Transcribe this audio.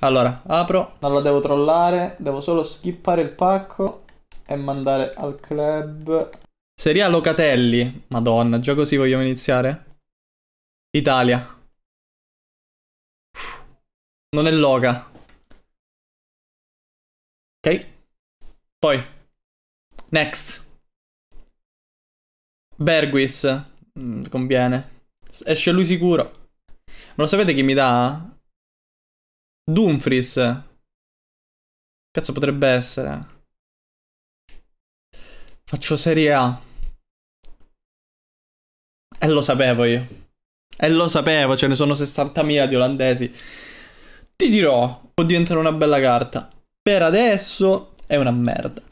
Allora, apro, non la devo trollare, devo solo skippare il pacco e mandare al club. Serie A Locatelli. Madonna, già così vogliamo iniziare? Italia. Non è Loca. Ok. Poi. Next. Berguis. Mm, conviene. Esce lui sicuro. Ma lo sapete chi mi dà? Dumfries. Cazzo potrebbe essere. Faccio Serie A. E lo sapevo io. E lo sapevo, ce ne sono 60.000 di olandesi. Ti dirò, può diventare una bella carta. Per adesso è una merda.